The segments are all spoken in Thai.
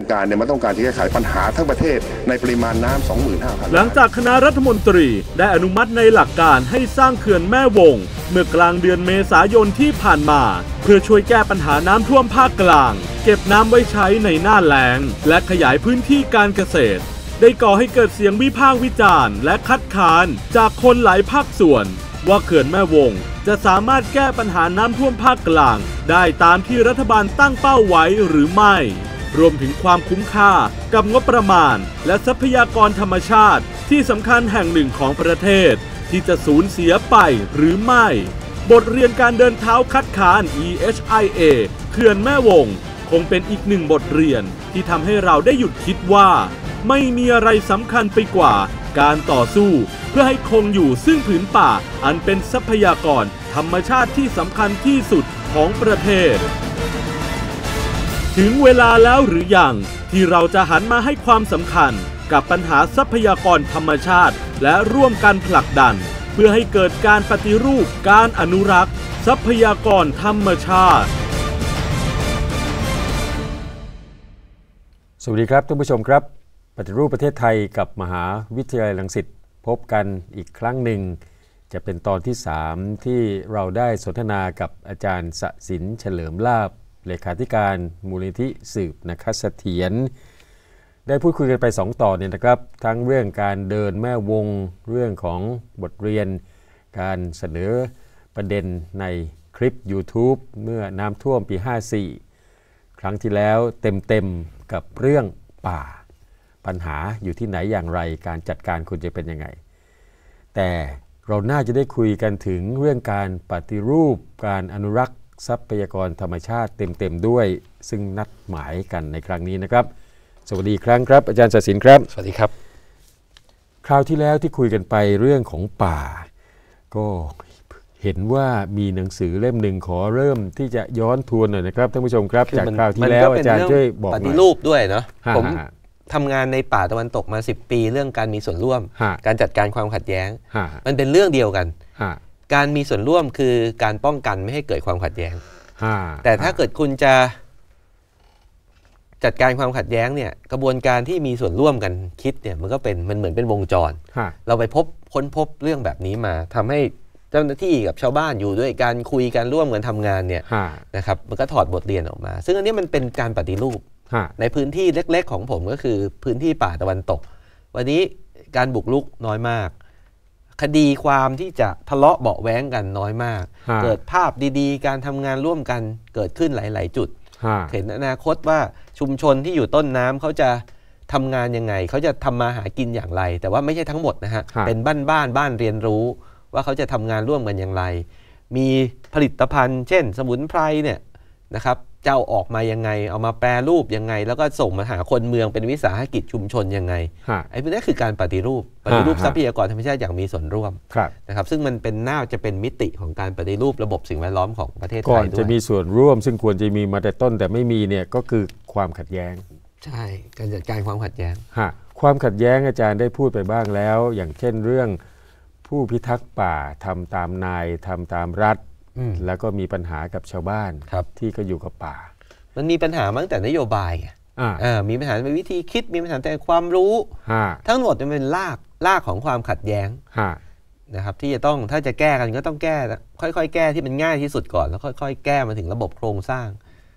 งการเนี่ยมันต้องการที่จะไขปัญหาทั้งประเทศในปริมาณน้ำ25,000 หลังจากคณะรัฐมนตรีได้อนุมัติในหลักการให้สร้างเขื่อนแม่วง เมื่อกลางเดือนเมษายนที่ผ่านมาเพื่อช่วยแก้ปัญหาน้ำท่วมภาคกลาง เก็บน้ำไว้ใช้ในหน้าแล้งและขยายพื้นที่การเกษตร ได้ก่อให้เกิดเสียงวิพากษ์วิจารณ์และคัดค้านจากคนหลายภาคส่วนว่าเขื่อนแม่วงจะสามารถแก้ปัญหาน้ำท่วมภาคกลาง ได้ตามที่รัฐบาลตั้งเป้าไว้หรือไม่รวมถึงความคุ้มค่า กับงบประมาณและทรัพยากรธรรมชาติ ที่สำคัญแห่งหนึ่งของประเทศที่จะสูญเสียไปหรือไม่ บทเรียนการเดินเท้าคัดค้าน EHIA เขื่อนแม่วง คงเป็นอีกหนึ่งบทเรียนที่ทำให้เราได้หยุดคิดว่า ไม่มีอะไรสำคัญไปกว่าการต่อสู้เพื่อให้คงอยู่ซึ่งผืนป่า อันเป็นทรัพยากรธรรมชาติที่สำคัญที่สุดของประเทศถึงเวลาแล้วหรืออยังที่เราจะหันมาให้ความสำคัญกับปัญหาทรัพยากรธรรมชาติ และร่วมกันผลักดัน เพื่อให้เกิดการปฏิรูปการอนุรักษ์ ทรัพยากรธรรมชาติ สวัสดีครับท่านผู้ชมครับ ปฏิรูปประเทศไทยกับมหาวิทยาลัยลังสิตพบกันอีกครั้งหนึ่ง จะเป็นตอนที่ 3 ที่เราได้สนทนากับอาจารย์สศินเฉลิมลาบเลขาธิการมูลนิธิสืบนะคะเสถียรได้พูดคุยกันไป 2 ต่อเนี่ยนะครับทั้งเรื่องการเดินแม่วงเรื่องของบทเรียน การเสนอประเด็นในคลิป YouTube เมื่อน้ำท่วมปี 54 ครั้งที่แล้วเต็มๆ กับเรื่องป่าปัญหาอยู่ที่ไหนอย่างไร การจัดการควรจะเป็นยังไง แต่เราน่าจะได้คุยกันถึงเรื่องการปฏิรูปการอนุรักษ์ทรัพยากรธรรมชาติเต็มๆด้วย ซึ่งนัดหมายกันในครั้งนี้นะครับ สวัสดีครั้งครับ อาจารย์ศศินครับ สวัสดีครับ คราวที่แล้วที่คุยกันไปเรื่องของป่า ก็เห็นว่ามีหนังสือเล่มหนึ่งขอเริ่มที่จะย้อนทวนหน่อยนะครับท่านผู้ชมครับจากคราวที่แล้วอาจารย์ช่วยบอกหน่อยฏิรูปด้วยเนาะผมทำงานในป่าตะวันตกมา 10 ปีเรื่องการมีส่วนร่วม การจัดการความขัดแย้ง มันเป็นเรื่องเดียวกันการมีส่วนร่วมคือการป้องกันไม่ให้เกิดความขัดแย้ง แต่ถ้าเกิดคุณจะจัดการความขัดแย้งเนี่ยกระบวนการที่มีส่วนร่วมกันคิดเนี่ย มันก็เป็นมันเหมือนเป็นวงจร เราไปพบค้นพบเรื่องแบบนี้มา ทำให้เจ้าหน้าที่กับชาวบ้านอยู่ด้วยการคุยการร่วมกันทำงานเนี่ยนะครับมันก็ถอดบทเรียนออกมา ซึ่งอันนี้มันเป็นการปฏิรูป ในพื้นที่เล็ก ๆ ของผมก็คือพื้นที่ป่าตะวันตก วันนี้การบุกลุกน้อยมากคดีความที่จะทะเลาะเบาแว้งกันน้อยมาก เกิดภาพดีๆการทำงานร่วมกันเกิดขึ้นหลาย ๆ จุด เห็นอนาคตว่าชุมชนที่อยู่ต้นน้ำเขาจะทำงานยังไงเขาจะทำมาหากินอย่างไร แต่ว่าไม่ใช่ทั้งหมดนะฮะ เป็นบ้านบ้านบ้านเรียนรู้ ว่าเขาจะทำงานร่วมกันอย่างไร มีผลิตภัณฑ์เช่นสมุนไพรเนี่ยนะครับจะอาออกมายังไง เอามาแปรรูปยังไง แล้วก็ส่งมาหาคนเมืองเป็นวิสาหกิจชุมชนยังไงไอ้พวกนี้คือการปฏิรูป ปฏิรูปทรัพยากรธรรมชาติอย่างมีส่วนร่วมนะครับ ซึ่งมันเป็นหน้าจะเป็นมิติของการปฏิรูประบบสิ่งแวดล้อมของประเทศไทยด้วยก่อนจะมีส่วนร่วม ซึ่งควรจะมีมาแต่ต้นแต่ไม่มีเนี่ยก็คือความขัดแย้ง ใช่การจัดการความขัดแย้งความขัดแย้งอาจารย์ได้พูดไปบ้างแล้ว อย่างเช่นเรื่อง ผู้พิทักษ์ป่าทำตามนายทำตามรัฐแล้วก็มีปัญหากับชาวบ้านที่ก็อยู่กับป่า มันมีปัญหาตั้งแต่นโยบาย มีปัญหาในวิธีคิด มีปัญหาแต่ความรู้ ทั้งหมดมันเป็นราก รากของความขัดแย้งนะครับที่จะต้องถ้าจะแก้กันก็ต้องแก้ ค่อย ๆ แก้ที่มันง่ายที่สุดก่อน แล้วค่อยๆแก้มาถึงระบบโครงสร้าง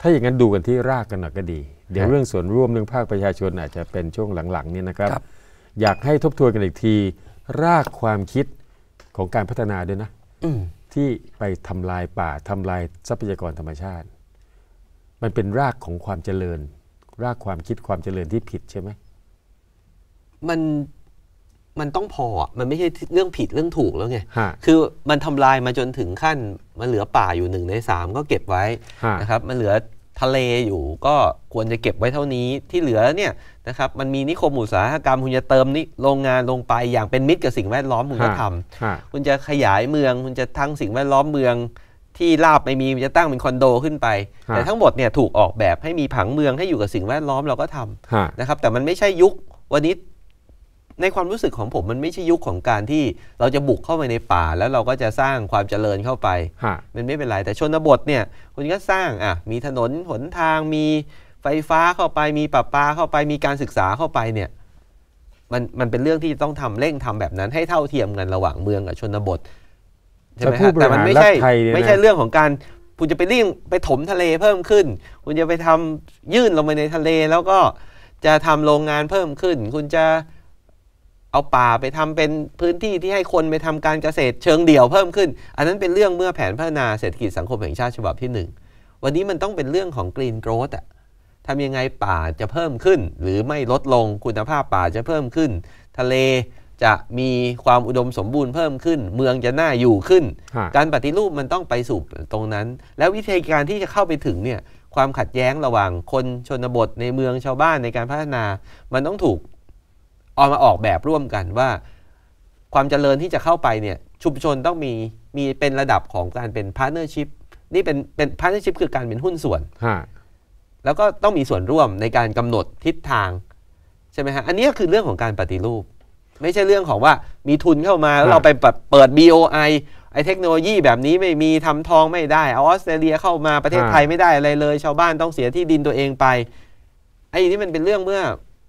ถ้าอย่างนั้นดูกันที่รากกันหน่อยก็ดี เดี๋ยวเรื่องส่วนร่วมเรื่องภาคประชาชนอาจจะเป็นช่วงหลังๆนี่นะครับ อยากให้ทบทวนกันอีกทีรากความคิดของการพัฒนาด้วยนะที่ไปทำลายป่าทำลายทรัพยากรธรรมชาติ มันเป็นรากของความเจริญ รากความคิดความเจริญที่ผิดใช่ไหมมันมันต้องพอมันไม่ใช่เรื่องผิดเรื่องถูกแล้วไง คือมันทำลายมาจนถึงขั้น มันเหลือป่าอยู่หนึ่งในสามก็เก็บไว้นะครับมันเหลือทะเลอยู่ก็ควรจะเก็บไว้เท่านี้ที่เหลือเนี่ยนะครับมันมีนิคมอุตสาหกรรมคุณจะเติมนี่โรงงานลงไปอย่างเป็นมิตรกับสิ่งแวดล้อมคุณก็ทำคุณจะขยายเมือง คุณจะทั้งสิ่งแวดล้อมเมือง ที่ราบไม่มีจะตั้งเป็นคอนโดขึ้นไป แต่ทั้งหมดเนี่ยถูกออกแบบให้มีผังเมืองให้อยู่กับสิ่งแวดล้อมเราก็ทำนะครับแต่มันไม่ใช่ยุควันนี้ในความรู้สึกของผมมันไม่ใช่ยุคของการที่เราจะบุกเข้าไปในป่า แล้วเราก็จะสร้างความเจริญเข้าไป มันไม่เป็นไร แต่ชนบทเนี่ยคุณก็สร้างอ่ะ มีถนนหนทางมีไฟฟ้าเข้าไป มีประปาเข้าไปมีการศึกษาเข้าไปเนี่ย มันมันเป็นเรื่องที่ต้องทำเร่งทำแบบนั้น ให้เท่าเทียมกันระหว่างเมือง กับชนบทใช่ไหมครับแต่มันไม่ใช่ไม่ใช่เรื่องของการ คุณจะไปเรียงไปถมทะเลเพิ่มขึ้น คุณจะไปทำยื่นลงไปในทะเลแล้วก็จะทำโรงงานเพิ่มขึ้น คุณจะเอาป่าไปทำเป็นพื้นที่ที่ให้คนไปทำการเกษตรเชิงเดี่ยวเพิ่มขึ้น อันนั้นเป็นเรื่องเมื่อแผนพัฒนาเศรษฐกิจสังคมแห่งชาติฉบับที่1วันนี้มันต้องเป็นเรื่องของกรีนโกรดอะทำยังไงป่าจะเพิ่มขึ้น หรือไม่ลดลงคุณภาพป่าจะเพิ่มขึ้น ทะเลจะมีความอุดมสมบูรณ์เพิ่มขึ้น เมืองจะน่าอยู่ขึ้น การปฏิรูปมันต้องไปสู่ตรงนั้น แล้ววิธีการที่จะเข้าไปถึงเนี่ยความขัดแย้งระหว่าง คนชนบทในเมืองชาวบ้านในการพัฒนามันต้องถูกเอามาออกแบบร่วมกันว่าความเจริญที่จะเข้าไปเนี่ยชุมชนต้องมี มีเป็นระดับของการเป็นพาร์เนอร์ชิพนี่เป็นเป็นพาร์เนอร์ชิพคือการเป็นหุ้นส่วน แล้วก็ต้องมีส่วนร่วมในการกำหนดทิศทางใช่ไหมฮะ อันนี้คือเรื่องของการปฏิรูป ไม่ใช่เรื่องของว่ามีทุนเข้ามา แล้วเราไปเปิด BOI ไอเทคโนโลยีแบบนี้ไม่มีทำทองไม่ได้เอาออสเตรเลียเข้ามาประเทศไทยไม่ได้อะไรเลย ชาวบ้านต้องเสียที่ดินตัวเองไปไอ้นี่มันเป็นเรื่องเมื่อ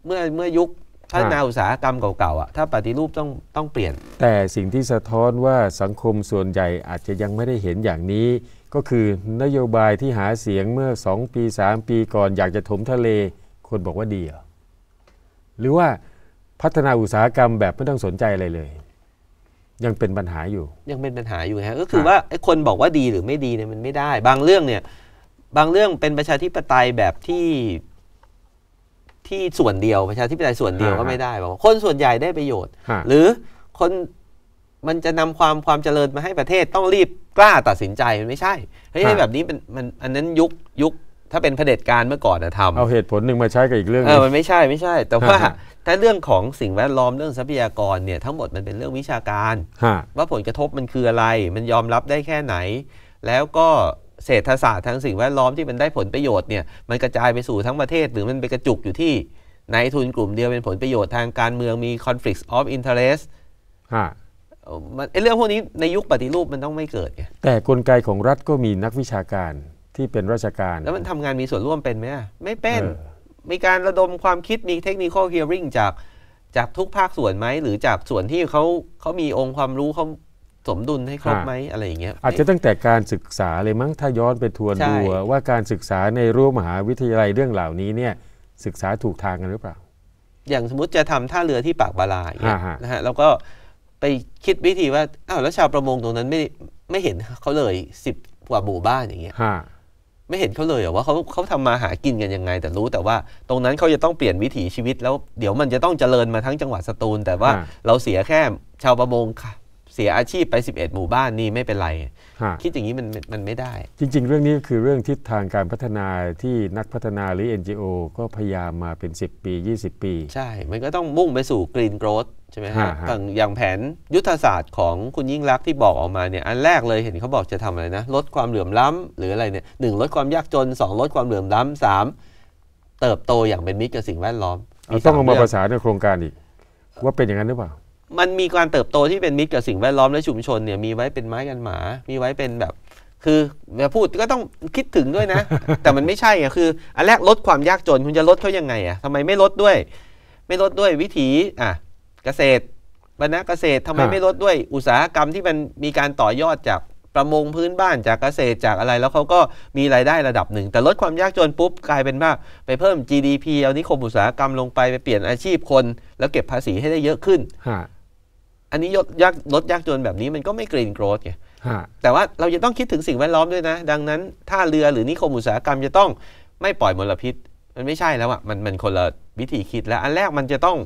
เมื่อเมื่อยุคพัฒนาอุตสาหกรรมเก่าๆอ่ะถ้าปฏิรูปต้องต้องเปลี่ยน แต่สิ่งที่สะท้อนว่าสังคมส่วนใหญ่ อาจจะยังไม่ได้เห็นอย่างนี้ ก็คือนโยบายที่หาเสียงเมื่อ 2 ปี3ปีก่อนอยากจะถมทะเล คนบอกว่าดีเหรอหรือว่าพัฒนาอุตสาหกรรมแบบ ไม่ต้องสนใจอะไรเลย ยังเป็นปัญหาอยู่ ยังเป็นปัญหาอยู่ฮะก็คือว่าไอ้คนบอกว่าดีหรือไม่ดีเนี่ยมันไม่ได้ บางเรื่องเนี่ยบางเรื่องเป็นประชาธิปไตยแบบที่ที่ส่วนเดียว ประชาธิปไตยส่วนเดียวก็ไม่ได้บอกคนส่วนใหญ่ได้ประโยชน์ หรือคนมันจะนำความความเจริญมาให้ประเทศต้องรีบกล้าตัดสินใจมันไม่ใช่เฮ้ยแบบนี้มันมันอันนั้นยุคยุคถ้าเป็นเผด็จการเมื่อก่อนนะทำเอาเหตุผลหนึ่งมาใช้กับอีกเรื่องเออมันไม่ใช่ไม่ใช่ แต่ว่าถ้าเรื่องของสิ่งแวดล้อมเรื่องทรัพยากรเนี่ยทั้งหมดมันเป็นเรื่องวิชาการ ว่าผลกระทบมันคืออะไรมันยอมรับได้แค่ไหนแล้วก็เศรษฐศาสตร์ทางสิ่งแวดล้อมที่มันได้ผลประโยชน์เนี่ยมันกระจายไปสู่ทั้งประเทศหรือมันไปกระจุกอยู่ที่นายทุนกลุ่มเดียวเป็นผลประโยชน์ทางการเมืองมี conflict of interest มันไอเรื่องพวกนี้ในยุคปฏิรูปมันต้องไม่เกิดไงแต่กลไกของรัฐก็มีนักวิชาการที่เป็นราชการ แล้วมันทำงานมีส่วนร่วมเป็นไหมไม่เป็นมีการระดมความคิดมีเทคนิคอลเฮียริ่งจากจากทุกภาคส่วนไหมหรือจากส่วนที่เขาเขามีองค์ความรู้เขาสมดุลให้ครบไหมอะไรอย่างเงี้ยอาจจะตั้งแต่การศึกษาเลยมั้งถ้าย้อนไปทวนดู ว่าการศึกษาในรั้วมหาวิทยาลัยเรื่องเหล่านี้เนี่ย ศึกษาถูกทางกันหรือเปล่า อย่างสมมติจะทำท่าเรือที่ปากบาลานะฮะแล้วก็ไปคิดวิธีว่าอ้าวแล้วชาวประมงตรงนั้นไม่ไม่เห็นเขาเลยสิบกว่าหมู่บ้านอย่างเงี้ยไม่เห็นเขาเลยเหรอว่าเขาเขาทำมาหากินกันยังไงแต่รู้แต่ว่าตรงนั้นเขาจะต้องเปลี่ยนวิถีชีวิตแล้วเดี๋ยวมันจะต้องเจริญมาทั้งจังหวัดสตูลแต่ว่าเราเสียแค่ชาวประมงค่ะเสียอาชีพไป 11 หมู่บ้านนี่ไม่เป็นไร คิดอย่างนี้มันมันไม่ได้ จริงๆ เรื่องนี้คือเรื่องทิศทางการพัฒนาที่นักพัฒนาหรือ NGO ก็พยายามมาเป็น 10 ปี 20 ปี ใช่ มันก็ต้องมุ่งไปสู่กรีนโกรดใช่ไหมฮะอย่างแผนยุทธศาสตร์ของคุณยิ่งรักที่บอกออกมาเนี่ย อันแรกเลยเห็นเขาบอกจะทำอะไรนะ ลดความเหลื่อมล้ำหรืออะไรเนี่ยหลดความยากจน2ลดความเหลื่อมล้ำสามเติบโตอย่างเป็นมิตรกับสิ่งแวดล้อม ต้องเอามาภาษาในโครงการอีกว่าเป็นอย่างนั้นหรือเปล่ามันมีการเติบโตที่เป็นมิตรกับสิ่งแวดล้อมและชุมชนเนี่ย มีไว้เป็นไม้กันหมามีไว้เป็นแบบ คือเวลาพูดก็ต้องคิดถึงด้วยนะ แต่มันไม่ใช่อ่ะคืออันแรกลดความยากจนคุณจะลดเขายังไงอ่ะทำไมไม่ลดด้วย ไม่ลดด้วยวิถีอ่ะ เกษตรบรรณเกษตร ทำไมไม่ลดด้วยอุตสาหกรรมที่มันมีการต่อยอดจากประมงพื้นบ้านจากเกษตรจากอะไร แล้วเขาก็มีรายได้ระดับหนึ่งแต่ลดความยากจนปุ๊บกลายเป็นว่าไปเพิ่ม GDP เอานิคมอุตสาหกรรมลงไปไปเปลี่ยนอาชีพคน แล้วเก็บภาษีให้ได้เยอะขึ้นอันนี้ยากลดยากจนแบบนี้มันก็ไม่กรีนโกรดไงแต่ว่าเราจะต้องคิดถึงสิ่งแวดล้อมด้วยนะ ดังนั้น ถ้าเรือหรือนิคมอุตสาหกรรมจะต้องไม่ปล่อยมลพิษ มันไม่ใช่แล้วอ่ะ มันมันคนละวิธีคิดแล้ว อันแรกมันจะต้อง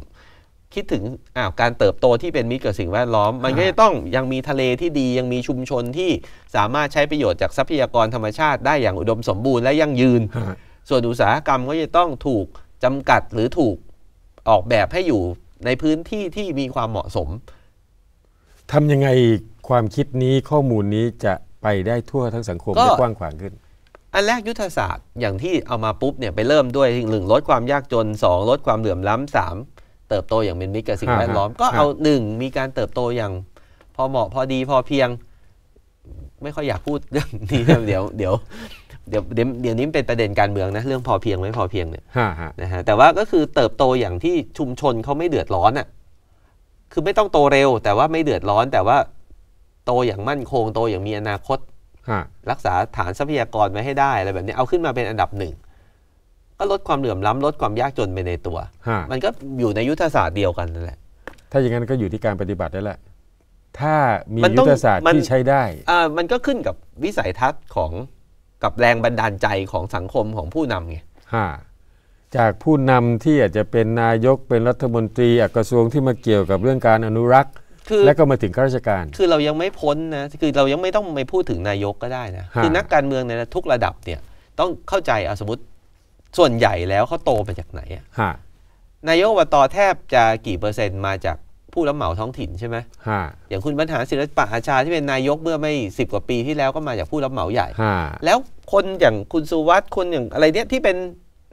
คิดถึงอ้าวการเติบโตที่เป็นมิตรกับสิ่งแวดล้อม มันก็จะต้องยังมีทะเลที่ดียังมีชุมชนที่สามารถใช้ประโยชน์จากทรัพยากรธรรมชาติได้อย่างอุดมสมบูรณ์และยั่งยืน ส่วนอุตสาหกรรมก็จะต้องถูกจำกัดหรือถูกออกแบบให้อยู่ในพื้นที่ที่มีความเหมาะสมทำยังไงความคิดนี้ข้อมูลนี้จะไปได้ทั่วทั้งสังคมและกว้างขวางขึ้น อันแรกยุทธศาสตร์อย่างที่เอามาปุ๊บเนี่ยไปเริ่มด้วยหนึ่งลดความยากจน 2 ลดความเหลื่อมล้ำสา3 เติบโตอย่างเป็นมิตรกับสิ่งแวดล้อม ก็เอา 1 มีการเติบโตอย่างพอเหมาะพอดีพอเพียง ไม่ค่อยอยากพูดเรื่องนี้นะเดี๋ยว เดี๋ยวเดี๋ยว เดี๋ยวนี้เป็นประเด็นการเมืองนะเรื่องพอเพียงไม่พอเพียงเนี่ยฮะฮะนะฮะแต่ว่าก็คือเติบโตอย่างที่ชุมชนเขาไม่เดือดร้อนอ่ะคือไม่ต้องโตเร็ว แต่ว่าไม่เดือดร้อนแต่ว่าโตอย่างมั่นคงโตอย่างมีอนาคต รักษาฐานทรัพยากรไว้ให้ได้อะไรแบบนี้ เอาขึ้นมาเป็นอันดับหนึ่งก็ลดความเหลื่อมล้ำลดความยากจนไปในตัว มันก็อยู่ในยุทธศาสตร์เดียวกันนั่นแหละถ้าอย่างนั้นก็อยู่ที่การปฏิบัติได้แหละ ถ้ามียุทธศาสตร์ที่ใช้ได้อ่ามันก็ขึ้นกับวิสัยทัศน์ของกับแรงบันดาลใจของสังคมของผู้นำไงจากผู้นำที่อาจจะเป็นนายกเป็นรัฐมนตรีกระทรวงที่มาเกี่ยวกับเรื่องการอนุรักษ์ และก็มาถึงข้าราชการ คือเรายังไม่พ้นนะคือเรายังไม่ต้องไปพูดถึงนายกก็ได้นะคือนักการเมืองในทุกระดับเนี่ยต้องเข้าใจเอาสมมติส่วนใหญ่แล้วเขาโตมาจากไหนอะนายก่าตแทบจะกี่เปอร์เซ็นต์มาจากผู้รับเหมาท้องถิ่นใช่ไหมอย่างคุณบรรหารศิลปะอาชาที่เป็นนายกเมื่อไม่สิบกว่าปีที่แล้วก็มาจากผู้รับเหมาใหญ่แล้วคนอย่างคุณสุวัสด์คนอย่างอะไรเนี้ยที่เป็น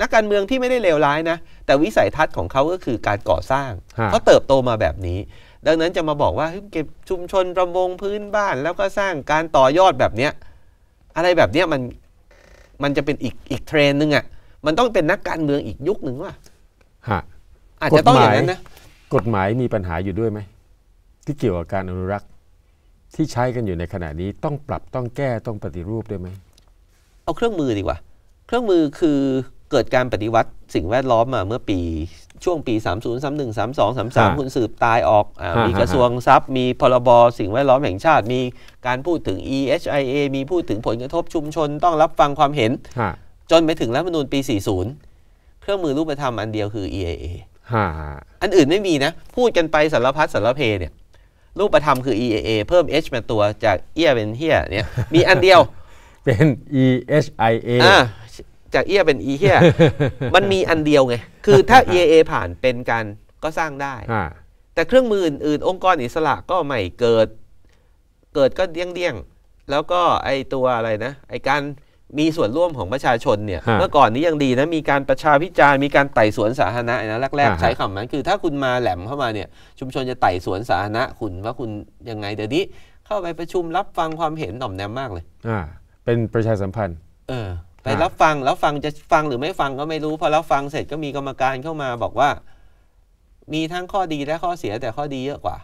นักการเมืองที่ไม่ได้เลวร้ายนะแต่วิสัยทัศน์ของเขาก็คือการก่อสร้างเขาเติบโตมาแบบนี้ ดังนั้นจะมาบอกว่าเก็บชุมชนประมงพื้นบ้าน แล้วก็สร้างการต่อยอดแบบเนี้ยอะไรแบบเนี้ยมันมันจะเป็นอีกอีกเทรนหนึ่งอะ่ะมันต้องเป็นนักการเมืองอีกยุคหนึ่งว่ะฮะอาจจะต้องอย่างนั้นนะ กฎหมายมีปัญหาอยู่ด้วยไหมที่เกี่ยวกับการอนุรักษ์ที่ใช้กันอยู่ในขณะนี้ ต้องปรับต้องแก้ต้องปฏิรูปด้วยไหมเอาเครื่องมือดีกว่า เครื่องมือคือเกิดการปฏิวัติสิ่งแวดล้อมมาเมื่อปีช่วงปี 30 31 32 33คุณสืบตายออกอมีกระทรวงทรัพย์ มีพรบรสิ่งแวดล้อมแห่งชาติ มีการพูดถึง EHIA มีพูดถึงผลกระทบชุมชนต้องรับฟังความเห็น จนไปถึงรัฐมนูญปี 40 เครื่องมือรูปธรรมอันเดียวคือ e a a อันอื่นไม่มีนะพูดกันไปสารพัดสารเพเนี่ยรูปธรรมคือ EAA เพิ่ม H มาตัวจากเอียเป็นเฮียเนี่ยมีอันเดียวเป็น EHIA จากเอี้ยเป็นอีเฮียมันมีอันเดียวไง คือถ้า EAA ผ่านเป็นกันก็สร้างได้ แต่เครื่องมืออื่นๆ องค์กรอิสระก็ใหม่เกิด เกิดก็เดี้ยงเดี้ยงแล้วก็ไอตัวอะไรนะ ไอการมีส่วนร่วมของประชาชนเนี่ย เมื่อก่อนนี้ยังดีนะ มีการประชาพิจารณ์ มีการไต่สวนสาธารณะนะแรกๆ ใช้คำนั้น คือถ้าคุณมาแหลมเข้ามาเนี่ย ชุมชนจะไต่สวนสาธารณะคุณว่าคุณยังไงเดี๋ยวนี้ เข้าไปประชุมรับฟังความเห็นหน่อมแนมมากเลยอ่าเป็นประชาสัมพันธ์ เออไปรับฟังแล้วฟังจะฟังหรือไม่ฟังก็ไม่รู้พอรับฟังเสร็จก็มีกรรมการเข้ามา บอกว่า มีทั้งข้อดีและข้อเสียแต่ข้อดีเยอะกว่า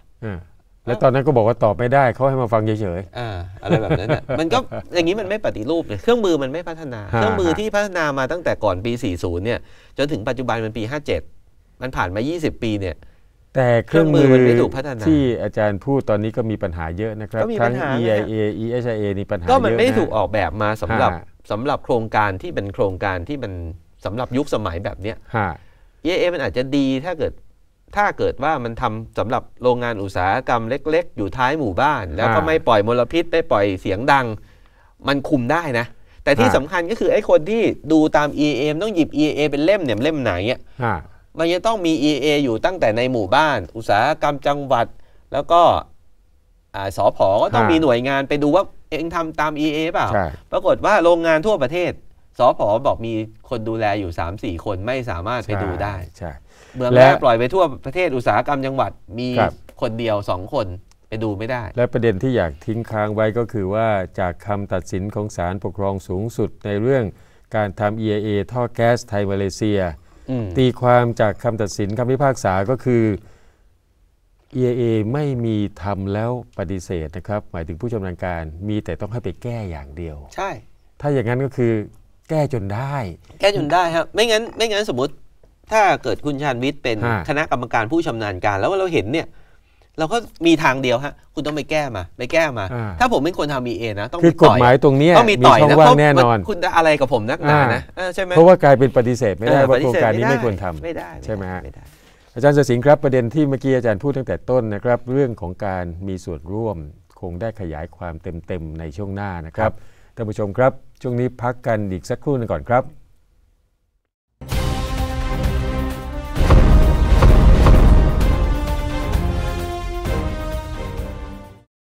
แล้วตอนนั้นก็บอกว่าตอบไม่ได้เขาให้มาฟังเฉยๆอ่าอะไรแบบนั้นนะมันก็อย่างนี้มันไม่ปฏิรูปเลยเครื่องมือมันไม่พัฒนา เครื่องมือที่พัฒนามาตั้งแต่ก่อนปี40เนี่ยจนถึงปัจจุบันมันปี57มันผ่านมา20ปีเนี่ย แต่เครื่องมือมันไม่ถูกพัฒนา ที่อาจารย์พูดตอนนี้ก็มีปัญหาเยอะนะครับทั้ง EIA e h a นี่ปัญหาเยอะก็มันไม่ถูกออกแบบมาสำหรับสำหรับโครงการที่เป็นโครงการที่มันสำหรับยุคสมัยแบบเนี้ยเอเอมันอาจจะดีถ้าเกิดถ้าเกิดว่ามันทำสำหรับโรงงานอุตสาหกรรมเล็ก ๆ อยู่ท้ายหมู่บ้าน แล้วก็ไม่ปล่อยมลพิษไม่ปล่อยเสียงดัง มันคุมได้นะแต่ที่สำสำคัญก็คือไอ้คนที่ดูตาม EA ต้องหยิบ EA เป็นเล่มเนี่ยเล่มไหนอี่ะมันจะต้องมี EA อยู่ตั้งแต่ในหมู่บ้าน อุตสาหกรรมจังหวัดแล้วก็อสอพอก็ต้องมีหน่วยงานไปดูว่าเองทำตาม EA เปล่า ปรากฏว่าโรงงานทั่วประเทศ สอพอบอกมีคนดูแลอยู่ 3 4 คนไม่สามารถไปดูได้เมืองแรกปล่อยไปทั่วประเทศอุตสาหกรรมจังหวัดมีคนเดียว 2 คนไปดูไม่ได้ และประเด็นที่อยากทิ้งค้างไว้ก็คือว่าจากคำตัดสินของศาลปกครองสูงสุดในเรื่องการทำ e a ท่อแก๊สไทยมาเลเซีย ตีความจากคำตัดสินคำพิพากษาก็คือ EIA ไม่มีทำแล้วปฏิเสธนะครับ หมายถึงผู้ชำนาญการมีแต่ต้องให้ไปแก้อย่างเดียว ใช่ ถ้าอย่างนั้นก็คือแก้จนได้ แก้จนได้ครับไม่งั้นไม่งั้นสมมติถ้าเกิดคุณชาญวิทย์เป็นคณะกรรมการผู้ชำนาญการ แล้วเราเห็นเนี่ยเราก็มีทางเดียวฮะคุณต้องไปแก้มาไปแก้มา ถ้าผมเป็นคนทำ EA นะ ต้องกฎหมายตรงนี้ต้องมีต่อย้นะวแน่นอนเพราะคุณอะไรกับผมนักหนานะอใช่ไหมเพราะว่ากลายเป็นปฏิเสธ ไม่ได้ว่าโครงการนี้ไม่ควรทำไม่ได้ใช่ไหมฮะด้อาจารย์เสสิงครับประเด็นที่เมื่อกี้อาจารย์พูดตั้งแต่ต้นนะครับ เรื่องของการมีส่วนร่วม คงได้ขยายความเต็มๆ ในช่วงหน้านะครับท่านผู้ชมครับช่วงนี้พักกันอีกสักครู่นึงก่อนครับ